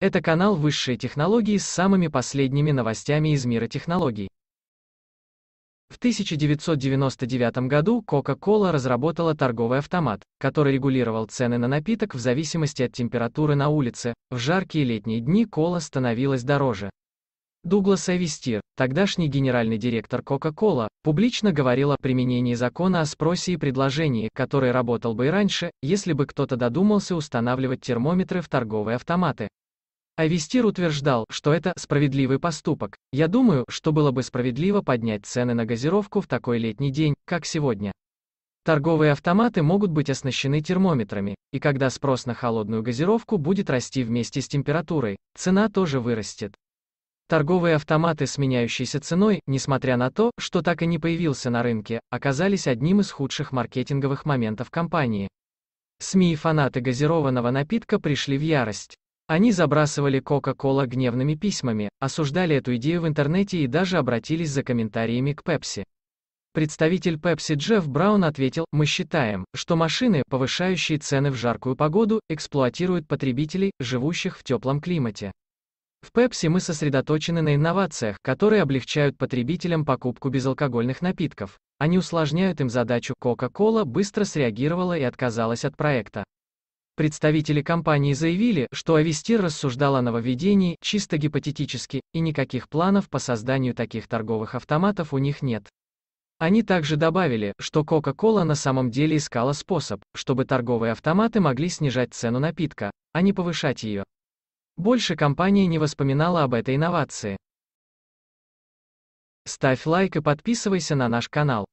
Это канал высшей технологии» с самыми последними новостями из мира технологий. В 1999 году Coca-Cola разработала торговый автомат, который регулировал цены на напиток в зависимости от температуры на улице, в жаркие летние дни кола становилась дороже. Дуглас Эвистир, тогдашний генеральный директор Coca-Cola, публично говорил о применении закона о спросе и предложении, который работал бы и раньше, если бы кто-то додумался устанавливать термометры в торговые автоматы. Авестир утверждал, что это «справедливый поступок». Я думаю, что было бы справедливо поднять цены на газировку в такой летний день, как сегодня. Торговые автоматы могут быть оснащены термометрами, и когда спрос на холодную газировку будет расти вместе с температурой, цена тоже вырастет. Торговые автоматы с меняющейся ценой, несмотря на то, что так и не появился на рынке, оказались одним из худших маркетинговых моментов компании. СМИ и фанаты газированного напитка пришли в ярость. Они забрасывали Coca-Cola гневными письмами, осуждали эту идею в интернете и даже обратились за комментариями к Pepsi. Представитель Pepsi Джефф Браун ответил, мы считаем, что машины, повышающие цены в жаркую погоду, эксплуатируют потребителей, живущих в теплом климате. В Pepsi мы сосредоточены на инновациях, которые облегчают потребителям покупку безалкогольных напитков. Они усложняют им задачу. Coca-Cola быстро среагировала и отказалась от проекта. Представители компании заявили, что Авестир рассуждал о нововведении чисто гипотетически, и никаких планов по созданию таких торговых автоматов у них нет. Они также добавили, что Coca-Cola на самом деле искала способ, чтобы торговые автоматы могли снижать цену напитка, а не повышать ее. Больше компания не воспоминала об этой инновации. Ставь лайк и подписывайся на наш канал.